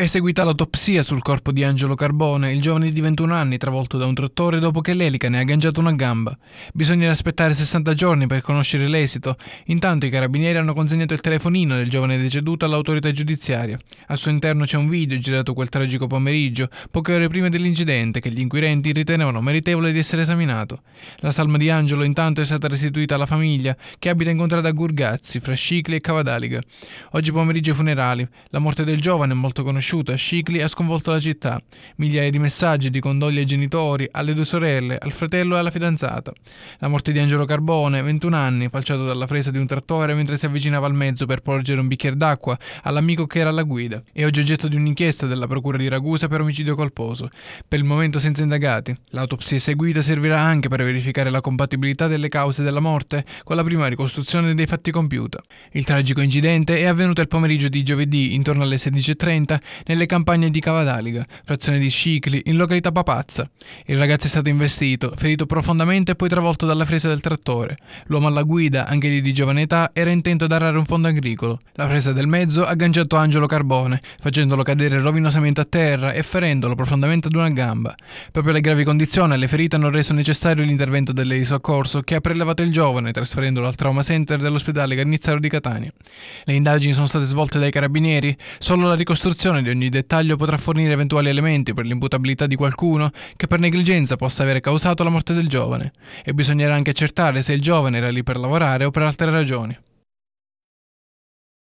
eseguita l'autopsia sul corpo di Angelo Carbone, il giovane di 21 anni travolto da un trattore dopo che l'elica ne ha agganciato una gamba. Bisognerà aspettare 60 giorni per conoscere l'esito. Intanto i carabinieri hanno consegnato il telefonino del giovane deceduto all'autorità giudiziaria. Al suo interno c'è un video girato quel tragico pomeriggio, poche ore prima dell'incidente, che gli inquirenti ritenevano meritevole di essere esaminato. La salma di Angelo intanto è stata restituita alla famiglia, che abita incontrata a Gurgazzi, fra Scicli e Cavadaliga. Oggi pomeriggio i funerali. La morte del giovane è molto conosciuta sconosciuto a Scicli ha sconvolto la città. Migliaia di messaggi di condoglio ai genitori, alle due sorelle, al fratello e alla fidanzata. La morte di Angelo Carbone, 21 anni, falciato dalla fresa di un trattore mentre si avvicinava al mezzo per porgere un bicchiere d'acqua all'amico che era alla guida. È oggi oggetto di un'inchiesta della Procura di Ragusa per omicidio colposo. Per il momento senza indagati. L'autopsia eseguita servirà anche per verificare la compatibilità delle cause della morte con la prima ricostruzione dei fatti compiuta. Il tragico incidente è avvenuto il pomeriggio di giovedì intorno alle 16.30 nelle campagne di Cavadaliga, frazione di Scicli, in località Papazza. Il ragazzo è stato investito, ferito profondamente e poi travolto dalla fresa del trattore. L'uomo alla guida, anche lì di giovane età, era intento ad arrare un fondo agricolo. La fresa del mezzo ha agganciato Angelo Carbone, facendolo cadere rovinosamente a terra e ferendolo profondamente ad una gamba. Proprio le gravi condizioni e le ferite hanno reso necessario l'intervento delle di Soccorso, che ha prelevato il giovane, trasferendolo al trauma center dell'ospedale Garnizzaro di Catania. Le indagini sono state svolte dai carabinieri, solo la ricostruzione di quali ogni dettaglio potrà fornire eventuali elementi per l'imputabilità di qualcuno che per negligenza possa aver causato la morte del giovane, e bisognerà anche accertare se il giovane era lì per lavorare o per altre ragioni.